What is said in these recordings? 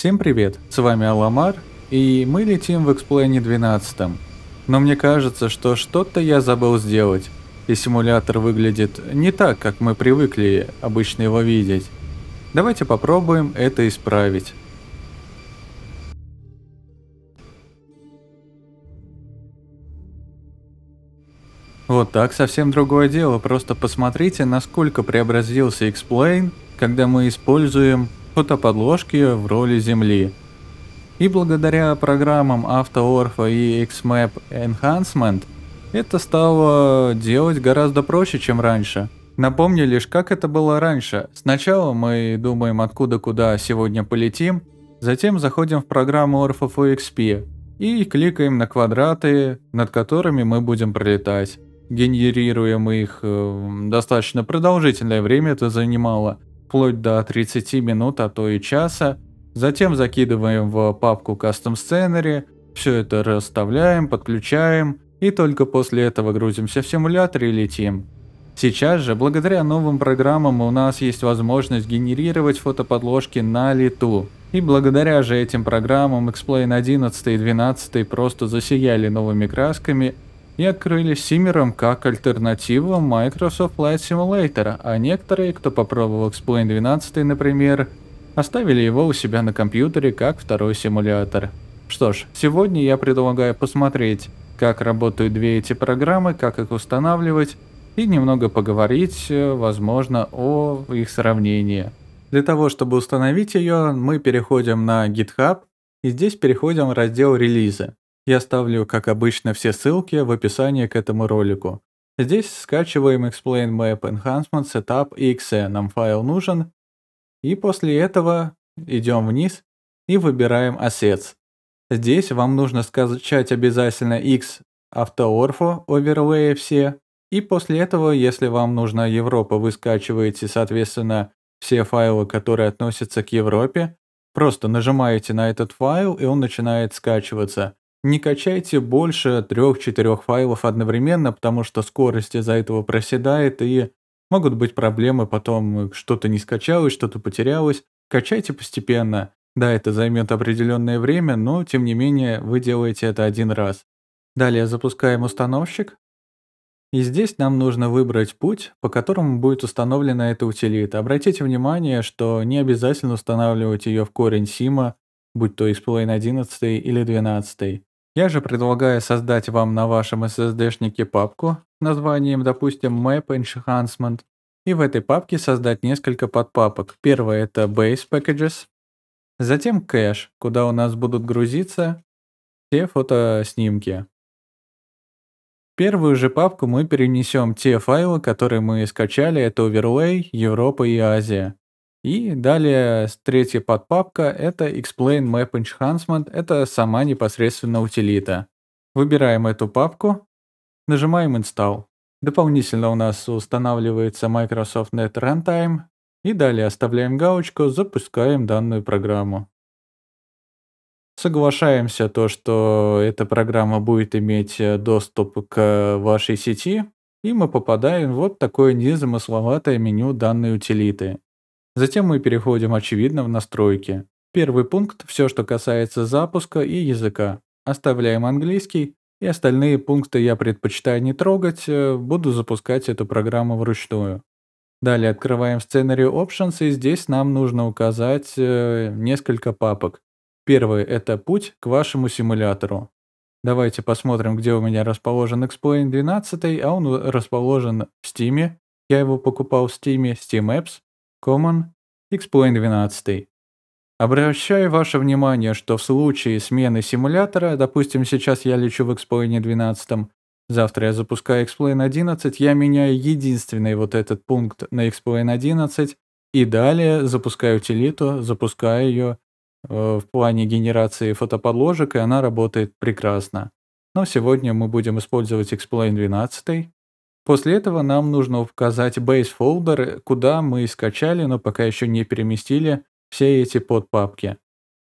Всем привет, с вами Аламар, и мы летим в Эксплейне 12. Но мне кажется, что что-то я забыл сделать, и симулятор выглядит не так, как мы привыкли обычно его видеть. Давайте попробуем это исправить. Вот так совсем другое дело, просто посмотрите, насколько преобразился Explain, когда мы используем фотоподложки в роли Земли. И благодаря программам AutoOrfa и XMAP Enhancement это стало делать гораздо проще, чем раньше. Напомню лишь, как это было раньше. Сначала мы думаем, откуда куда сегодня полетим, затем заходим в программу XP и кликаем на квадраты, над которыми мы будем пролетать. Генерируем их э, достаточно продолжительное время это занимало – вплоть до 30 минут, а то и часа. Затем закидываем в папку Custom Scenery, все это расставляем, подключаем и только после этого грузимся в симулятор и летим. Сейчас же, благодаря новым программам, у нас есть возможность генерировать фотоподложки на лету. И благодаря же этим программам Explain 11 и 12 просто засияли новыми красками, и открыли Симмером как альтернативу Microsoft Flight Simulator, а некоторые, кто попробовал Explain 12, например, оставили его у себя на компьютере как второй симулятор. Что ж, сегодня я предлагаю посмотреть, как работают две эти программы, как их устанавливать, и немного поговорить, э, возможно, о их сравнении. Для того, чтобы установить ее, мы переходим на GitHub, и здесь переходим в раздел «Релизы». Я оставлю, как обычно, все ссылки в описании к этому ролику. Здесь скачиваем Explain Map Enhancement Setup .exe, нам файл нужен. И после этого идем вниз и выбираем Assets. Здесь вам нужно скачать обязательно X Автоорфо Overlay все. И после этого, если вам нужна Европа, вы скачиваете, соответственно, все файлы, которые относятся к Европе. Просто нажимаете на этот файл, и он начинает скачиваться. Не качайте больше 3-4 файлов одновременно, потому что скорость из-за этого проседает и могут быть проблемы потом, что-то не скачалось, что-то потерялось. Качайте постепенно. Да, это займет определенное время, но тем не менее вы делаете это один раз. Далее запускаем установщик. И здесь нам нужно выбрать путь, по которому будет установлена эта утилита. Обратите внимание, что не обязательно устанавливать ее в корень сима, будь то из 11 или 12. Я же предлагаю создать вам на вашем SSD-шнике папку с названием, допустим, Map Enhancement, и в этой папке создать несколько подпапок. Первая это Base Packages, затем кэш, куда у нас будут грузиться все фотоснимки. В первую же папку мы перенесем те файлы, которые мы скачали, это Overlay, Европа и Азия. И далее третья подпапка — это Explain Map Enhancement, это сама непосредственно утилита. Выбираем эту папку, нажимаем Install. Дополнительно у нас устанавливается Microsoft Net Runtime, и далее оставляем галочку «Запускаем данную программу». Соглашаемся то, что эта программа будет иметь э, доступ к вашей сети, и мы попадаем в вот такое незамысловатое меню данной утилиты. Затем мы переходим, очевидно, в настройки. Первый пункт – все, что касается запуска и языка. Оставляем английский, и остальные пункты я предпочитаю не трогать, э, буду запускать эту программу вручную. Далее открываем Scenery Options, и здесь нам нужно указать э, несколько папок. Первый – это путь к вашему симулятору. Давайте посмотрим, где у меня расположен Explain 12, а он э, расположен в Steam. Я его покупал в Steam, Steam Apps. Common, Explain 12. Обращаю ваше внимание, что в случае смены симулятора, допустим, сейчас я лечу в Explain 12, завтра я запускаю Explain 11, я меняю единственный вот этот пункт на Explain 11, и далее запускаю утилиту, запускаю ее э, в плане генерации фотоподложек, и она работает прекрасно. Но сегодня мы будем использовать Explain 12, После этого нам нужно указать base folder, куда мы скачали, но пока еще не переместили все эти подпапки.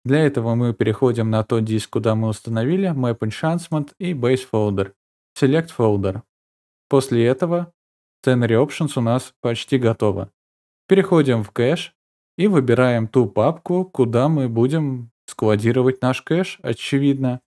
Для этого мы переходим на тот диск, куда мы установили Map Enhancement и Base Folder, Select Folder. После этого Scenery Options у нас почти готово. Переходим в кэш и выбираем ту папку, куда мы будем складировать наш кэш, очевидно.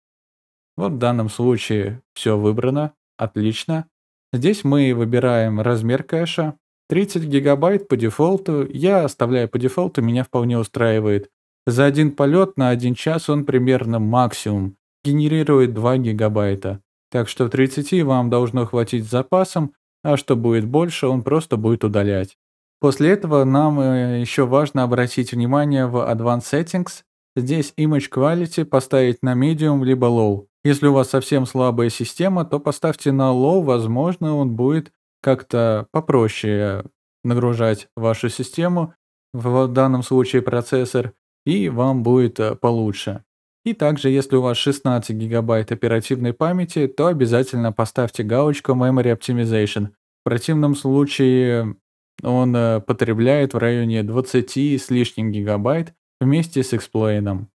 Вот в данном случае все выбрано, отлично. Здесь мы выбираем размер кэша. 30 гигабайт по дефолту. Я оставляю по дефолту, меня вполне устраивает. За один полет на один час он примерно максимум. Генерирует 2 гигабайта. Так что 30 вам должно хватить с запасом, а что будет больше, он просто будет удалять. После этого нам э, еще важно обратить внимание в Advanced Settings. Здесь Image Quality поставить на Medium либо Low. Если у вас совсем слабая система, то поставьте на low, возможно, он будет как-то попроще нагружать вашу систему, в данном случае процессор, и вам будет э, получше. И также, если у вас 16 гигабайт оперативной памяти, то обязательно поставьте галочку Memory Optimization. В противном случае он э, потребляет в районе 20 с лишним гигабайт вместе с эксплейном.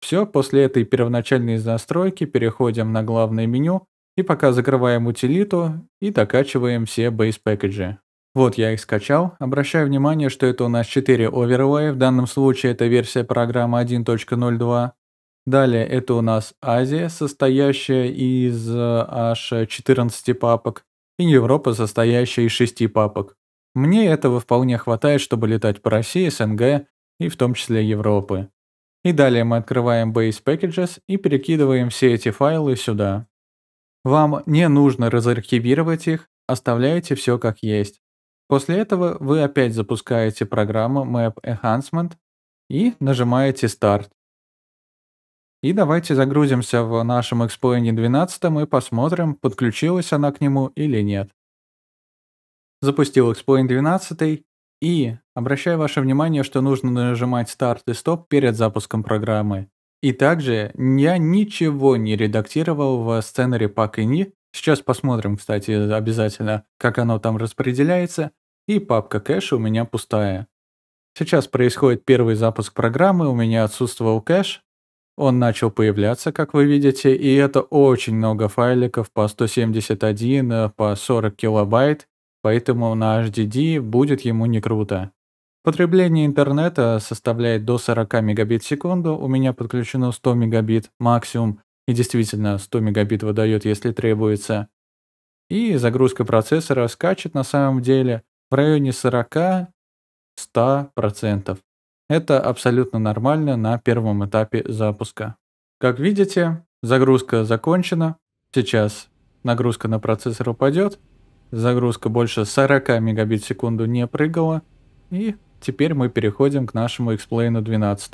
Все, после этой первоначальной настройки переходим на главное меню и пока закрываем утилиту и докачиваем все base пэкэджи Вот я их скачал. Обращаю внимание, что это у нас 4 overlay, в данном случае это версия программы 1.02. Далее это у нас Азия, состоящая из э, аж 14 папок, и Европа, состоящая из 6 папок. Мне этого вполне хватает, чтобы летать по России, СНГ и в том числе Европы. И далее мы открываем Base Packages и перекидываем все эти файлы сюда. Вам не нужно разархивировать их, оставляете все как есть. После этого вы опять запускаете программу Map Enhancement и нажимаете Start. И давайте загрузимся в нашем Explain 12 и посмотрим, подключилась она к нему или нет. Запустил Explain 12 и обращаю ваше внимание, что нужно нажимать старт и стоп перед запуском программы. И также я ничего не редактировал в сценарии пак и ни. Сейчас посмотрим, кстати, обязательно, как оно там распределяется. И папка кэш у меня пустая. Сейчас происходит первый запуск программы, у меня отсутствовал кэш. Он начал появляться, как вы видите, и это очень много файликов по 171, по 40 килобайт поэтому на HDD будет ему не круто. Потребление интернета составляет до 40 мегабит в секунду, у меня подключено 100 мегабит максимум, и действительно 100 мегабит выдает, если требуется. И загрузка процессора скачет на самом деле в районе 40-100%. Это абсолютно нормально на первом этапе запуска. Как видите, загрузка закончена. Сейчас нагрузка на процессор упадет, Загрузка больше 40 мегабит в секунду не прыгала. И теперь мы переходим к нашему эксплейну 12.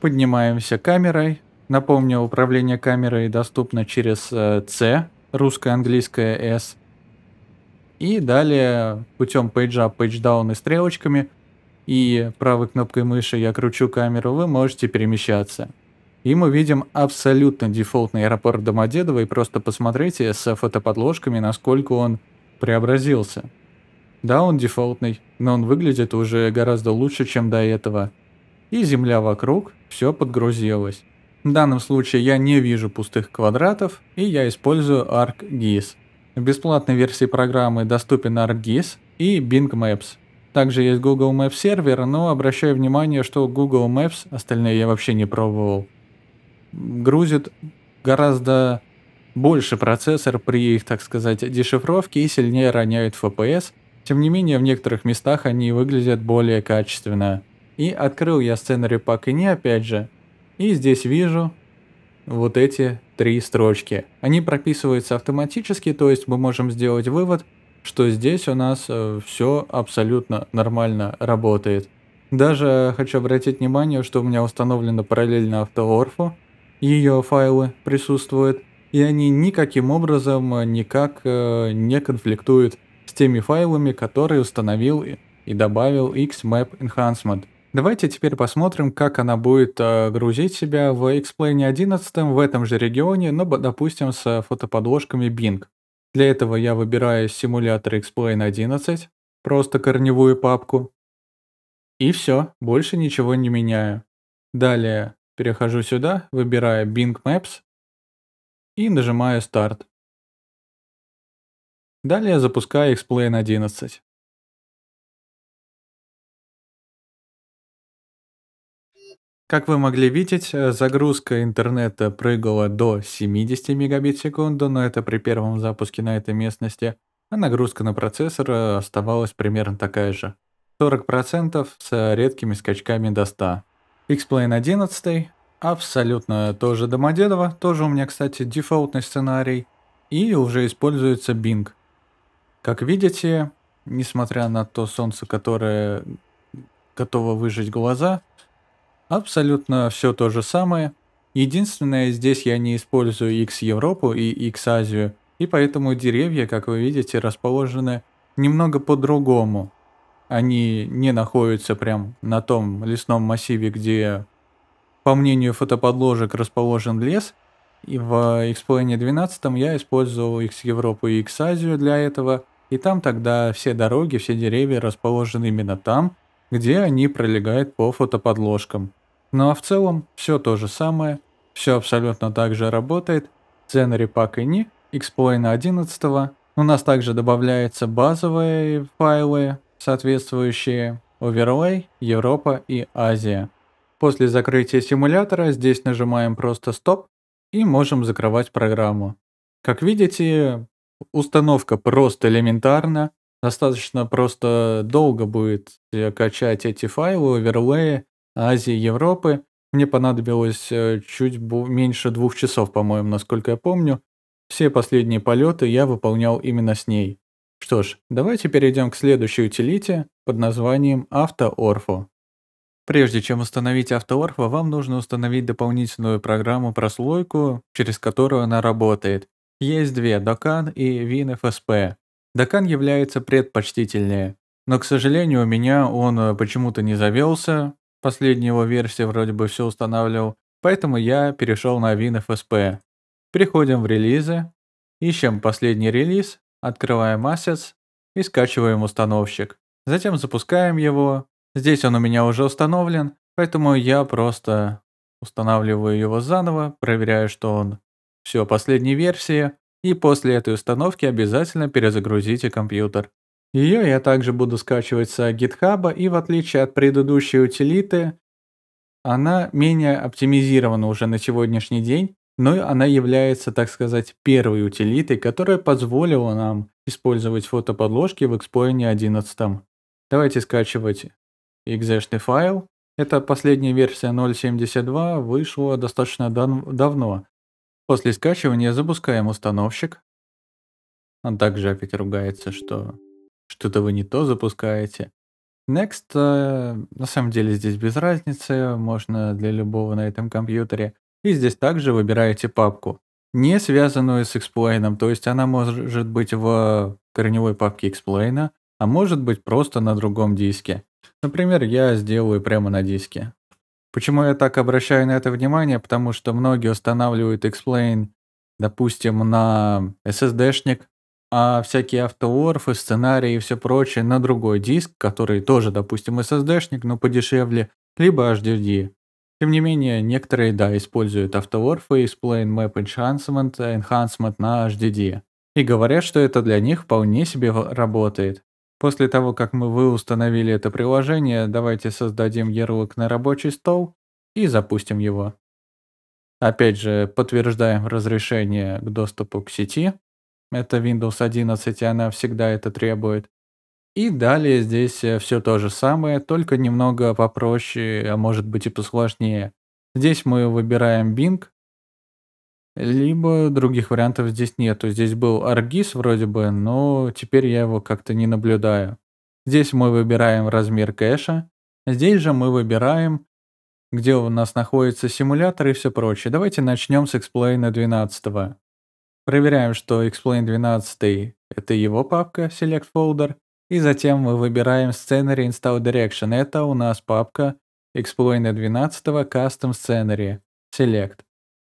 Поднимаемся камерой. Напомню, управление камерой доступно через э, C, русско-английское S. И далее путем page up, и стрелочками и правой кнопкой мыши я кручу камеру, вы можете перемещаться. И мы видим абсолютно дефолтный аэропорт Домодедово, и просто посмотрите с фотоподложками, насколько он преобразился. Да, он дефолтный, но он выглядит уже гораздо лучше, чем до этого. И земля вокруг, все подгрузилась. В данном случае я не вижу пустых квадратов, и я использую ArcGIS. В бесплатной версии программы доступен ArcGIS и Bing Maps. Также есть Google Maps сервер, но обращаю внимание, что Google Maps, остальные я вообще не пробовал, грузит гораздо больше процессор при их, так сказать, дешифровке и сильнее роняют FPS, тем не менее в некоторых местах они выглядят более качественно. И открыл я сценарий Пак и не опять же. И здесь вижу вот эти три строчки. Они прописываются автоматически, то есть мы можем сделать вывод, что здесь у нас э, все абсолютно нормально работает. Даже хочу обратить внимание, что у меня установлено параллельно автоорфу, ее файлы присутствуют, и они никаким образом э, никак э, не конфликтуют с теми файлами, которые установил и добавил XMap Enhancement. Давайте теперь посмотрим, как она будет э, грузить себя в XPlane 11 в этом же регионе, но, допустим, с фотоподложками Bing. Для этого я выбираю симулятор XPlane 11, просто корневую папку. И все, больше ничего не меняю. Далее перехожу сюда, выбираю Bing Maps, и нажимаю старт. Далее запускаю X Plane 11. Как вы могли видеть, э, загрузка интернета прыгала до 70 мегабит в секунду, но это при первом запуске на этой местности, а нагрузка на процессор э, оставалась примерно такая же. 40% с редкими скачками до 100. X Plane 11 Абсолютно тоже Домодедово, тоже у меня, кстати, дефолтный сценарий, и уже используется Bing. Как видите, несмотря на то солнце, которое готово выжечь глаза, абсолютно все то же самое. Единственное, здесь я не использую X Европу и X Азию, и поэтому деревья, как вы видите, расположены немного по-другому. Они не находятся прям на том лесном массиве, где по мнению фотоподложек, расположен лес. И в Explain 12 я использовал X Европу и X Азию для этого. И там тогда все дороги, все деревья расположены именно там, где они пролегают по фотоподложкам. Ну а в целом все то же самое, все абсолютно так же работает. Сценарий пак и не Explain 11 у нас также добавляются базовые файлы, соответствующие Overlay, Европа и Азия. После закрытия симулятора здесь нажимаем просто «Стоп» и можем закрывать программу. Как видите, установка просто элементарна. Достаточно просто долго будет качать эти файлы, оверлеи Азии, Европы. Мне понадобилось э, чуть меньше двух часов, по-моему, насколько я помню. Все последние полеты я выполнял именно с ней. Что ж, давайте перейдем к следующей утилите под названием AutoOrfo. Прежде чем установить автоорфа, вам нужно установить дополнительную программу-прослойку, через которую она работает. Есть две – Докан и WinFSP. Докан является предпочтительнее, но, к сожалению, у меня он э, почему-то не завелся, последняя его версия вроде бы все устанавливал, поэтому я перешел на WinFSP. Переходим в релизы, ищем последний релиз, открываем Assets и скачиваем установщик. Затем запускаем его, Здесь он у меня уже установлен, поэтому я просто устанавливаю его заново, проверяю, что он все последней версии, и после этой установки обязательно перезагрузите компьютер. Ее я также буду скачивать с GitHub, и в отличие от предыдущей утилиты, она менее оптимизирована уже на сегодняшний день, но она является, так сказать, первой утилитой, которая позволила нам использовать фотоподложки в Expoint 11. Давайте скачивать экзешный файл. Эта последняя версия 0.72 вышла достаточно дав давно. После скачивания запускаем установщик. Он также опять ругается, что что-то вы не то запускаете. Next, э, на самом деле здесь без разницы, можно для любого на этом компьютере. И здесь также выбираете папку, не связанную с эксплейном, то есть она может быть в корневой папке эксплейна, а может быть просто на другом диске. Например, я сделаю прямо на диске. Почему я так обращаю на это внимание? Потому что многие устанавливают Explain, допустим, на SSD-шник, а всякие автоорфы, сценарии и все прочее на другой диск, который тоже, допустим, SSD-шник, но подешевле, либо HDD. Тем не менее, некоторые, да, используют автоорфы, Explain Map Enhancement, Enhancement на HDD. И говорят, что это для них вполне себе работает. После того, как мы вы установили это приложение, давайте создадим ярлык на рабочий стол и запустим его. Опять же, подтверждаем разрешение к доступу к сети. Это Windows 11, и она всегда это требует. И далее здесь э, все то же самое, только немного попроще, а может быть и посложнее. Здесь мы выбираем Bing, либо других вариантов здесь нету. Здесь был Аргис вроде бы, но теперь я его как-то не наблюдаю. Здесь мы выбираем размер кэша. Здесь же мы выбираем, где у нас находится симулятор и все прочее. Давайте начнем с Explain 12. Проверяем, что Explain 12 — это его папка, Select Folder. И затем мы выбираем Scenery Install Direction. Это у нас папка Explain 12 Custom Scenery, Select.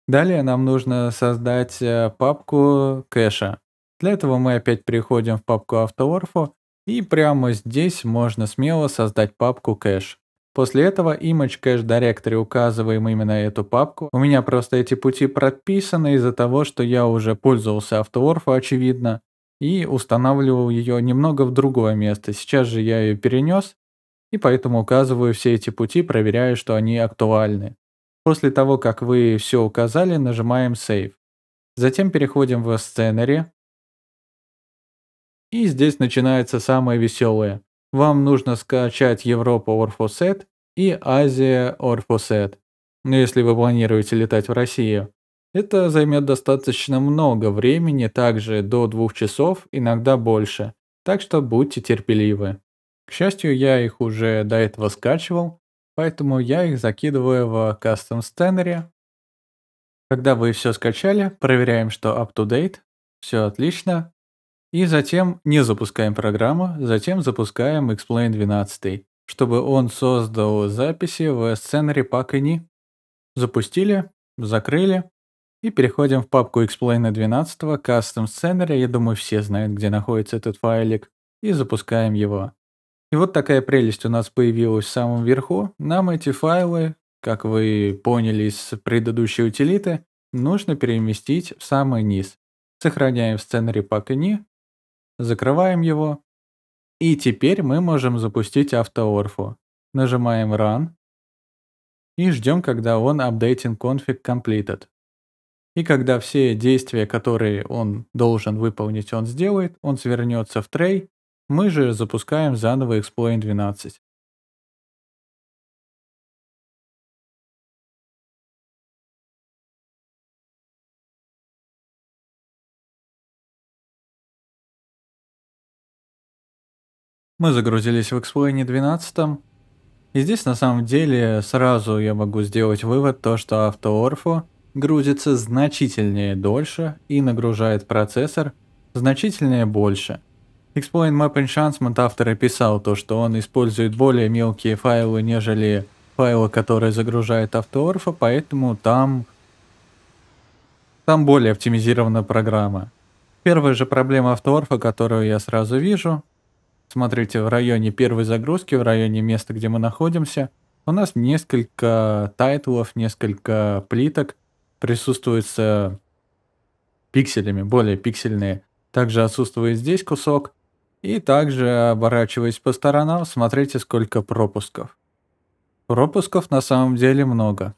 Далее нам нужно создать э, папку кэша. Для этого мы опять переходим в папку автоорфу и прямо здесь можно смело создать папку кэш. После этого image cache directory указываем именно эту папку. У меня просто эти пути прописаны из-за того, что я уже пользовался автоорфа, очевидно, и устанавливал ее немного в другое место. Сейчас же я ее перенес, и поэтому указываю все эти пути, проверяю, что они актуальны. После того, как вы все указали, нажимаем Save. Затем переходим в сценарий. И здесь начинается самое веселое. Вам нужно скачать Европа Orphoset и Азия Orphoset. Но если вы планируете летать в Россию. Это займет достаточно много времени, также до двух часов, иногда больше, так что будьте терпеливы. К счастью, я их уже до этого скачивал, Поэтому я их закидываю в Custom Scanner. Когда вы все скачали, проверяем, что up-to-date, все отлично. И затем не запускаем программу, затем запускаем Explain 12, чтобы он создал записи в Scenery Packany. Запустили, закрыли. И переходим в папку Explain 12 Custom Scenery. Я думаю, все знают, где находится этот файлик. И запускаем его. И вот такая прелесть у нас появилась в самом верху. Нам эти файлы, как вы поняли из предыдущей утилиты, нужно переместить в самый низ. Сохраняем в сценарий PackAny, закрываем его. И теперь мы можем запустить автоорфу. Нажимаем Run и ждем, когда он Updating Config Completed. И когда все действия, которые он должен выполнить, он сделает, он свернется в трей мы же запускаем заново Explain 12. Мы загрузились в Explain 12. И здесь на самом деле сразу я могу сделать вывод то, что автоорфо грузится значительнее дольше и нагружает процессор значительнее больше – Explain Map Enhancement автор описал то, что он использует более мелкие файлы, нежели файлы, которые загружает автоорфа, поэтому там, там более оптимизирована программа. Первая же проблема автоорфа, которую я сразу вижу, смотрите, в районе первой загрузки, в районе места, где мы находимся, у нас несколько тайтлов, несколько плиток присутствуют с пикселями, более пиксельные. Также отсутствует здесь кусок, и также, оборачиваясь по сторонам, смотрите, сколько пропусков. Пропусков на самом деле много.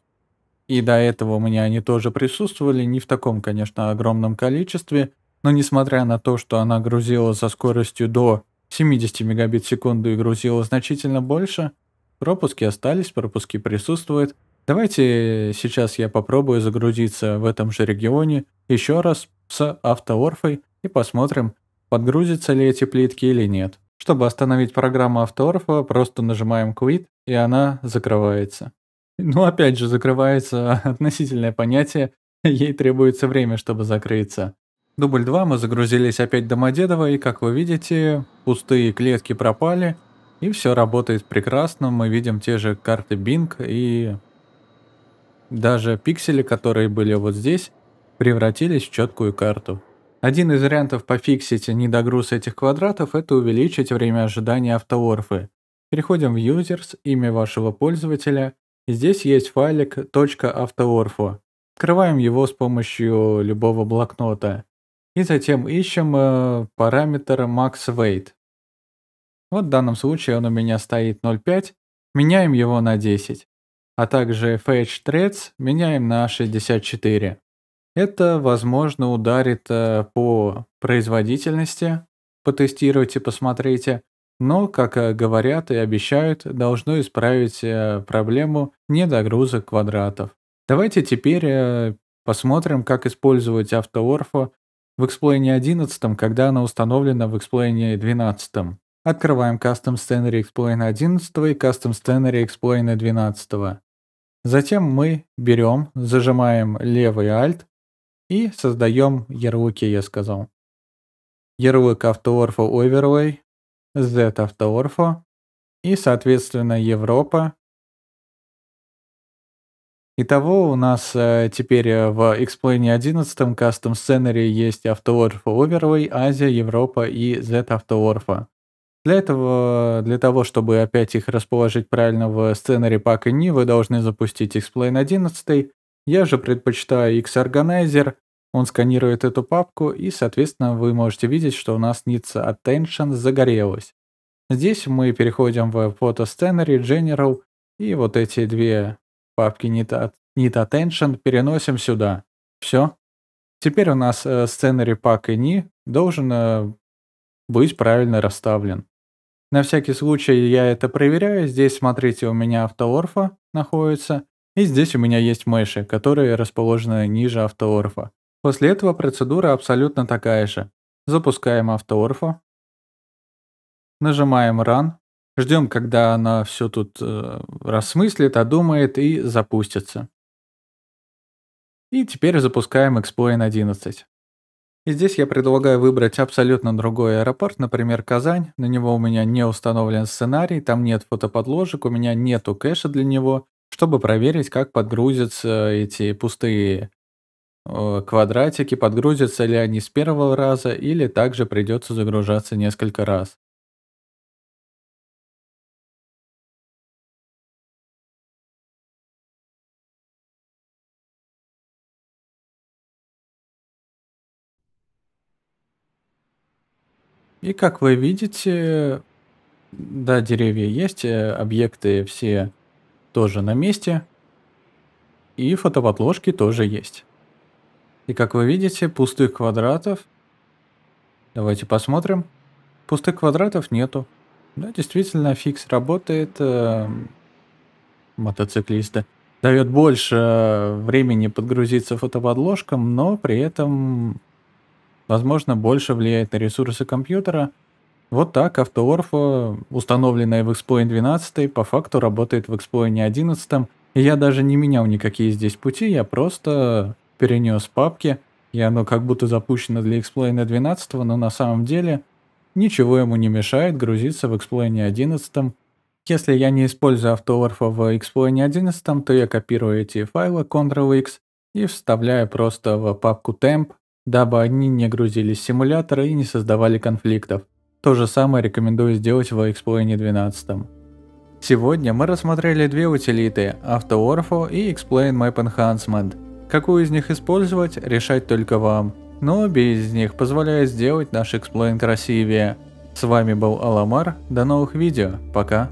И до этого у меня они тоже присутствовали, не в таком, конечно, огромном количестве, но несмотря на то, что она грузила со скоростью до 70 мегабит в секунду и грузила значительно больше, пропуски остались, пропуски присутствуют. Давайте сейчас я попробую загрузиться в этом же регионе еще раз с автоорфой и посмотрим, подгрузятся ли эти плитки или нет. Чтобы остановить программу Авторфа, э, просто нажимаем Quit, и она закрывается. Ну, опять же, закрывается относительное понятие, ей требуется время, чтобы закрыться. Дубль 2 мы загрузились опять Домодедово, и, как вы видите, пустые клетки пропали, и все работает прекрасно, мы видим те же карты Bing и даже пиксели, которые были вот здесь, превратились в четкую карту. Один из вариантов пофиксить недогруз этих квадратов – это увеличить время ожидания автоорфы. Переходим в Users, имя вашего пользователя. Здесь есть файлик .autoorfo. Открываем его с помощью любого блокнота. И затем ищем э, параметр max_weight. Вот в данном случае он у меня стоит 0.5. Меняем его на 10. А также fetch threads меняем на 64. Это, возможно, ударит э, по производительности. Потестируйте, посмотрите. Но, как э, говорят и обещают, должно исправить э, проблему недогрузок квадратов. Давайте теперь посмотрим, как использовать автоорфо в Explain 11, когда она установлена в Explain 12. Открываем Custom Scenery Explain 11 и Custom Scenery Explain 12. Затем мы берем, зажимаем левый Alt, и создаем ярлыки, я сказал. Ярлык автоорфа overlay, z автоорфа и, соответственно, Европа. Итого у нас э, теперь э, в Explain 11 кастом сценарии есть автоорфа overlay, Азия, Европа и z автоорфа. Для этого, для того, чтобы опять их расположить правильно в сценаре Пак и не, вы должны запустить Explain 11, я же предпочитаю X-Organizer. Он сканирует эту папку, и, соответственно, вы можете видеть, что у нас Nitsa Attention загорелась. Здесь мы переходим в Photo Scenery General, и вот эти две папки Need, Need Attention переносим сюда. Все. Теперь у нас э, Scenery Pack и должен э, быть правильно расставлен. На всякий случай я это проверяю. Здесь, смотрите, у меня автоорфа находится. И здесь у меня есть мыши, которые расположены ниже автоорфа. После этого процедура абсолютно такая же. Запускаем автоорфа. Нажимаем Run. Ждем, когда она все тут э, рассмыслит, одумает и запустится. И теперь запускаем Explain 11. И здесь я предлагаю выбрать абсолютно другой аэропорт, например, Казань. На него у меня не установлен сценарий, там нет фотоподложек, у меня нету кэша для него чтобы проверить, как подгрузятся эти пустые э, квадратики, подгрузятся ли они с первого раза или также придется загружаться несколько раз. И как вы видите, да, деревья есть, э, объекты все тоже на месте. И фотоподложки тоже есть. И как вы видите, пустых квадратов... Давайте посмотрим. Пустых квадратов нету. Да, действительно, фикс работает. Э, мотоциклисты Дает больше э, времени подгрузиться фотоподложкам, но при этом, возможно, больше влияет на ресурсы компьютера. Вот так автоорфа, установленная в Explain 12, по факту работает в Explain 11, я даже не менял никакие здесь пути, я просто перенес папки, и оно как будто запущено для Explain 12, но на самом деле ничего ему не мешает грузиться в Explain 11. Если я не использую автоорфа в Explain 11, то я копирую эти файлы Ctrl-X и вставляю просто в папку temp, дабы они не грузились в симулятор и не создавали конфликтов. То же самое рекомендую сделать в Explain 12. Сегодня мы рассмотрели две утилиты – AutoOrfo и Explain Map Enhancement. Какую из них использовать, решать только вам. Но обе из них позволяют сделать наш Explain красивее. С вами был Аламар, до новых видео, пока.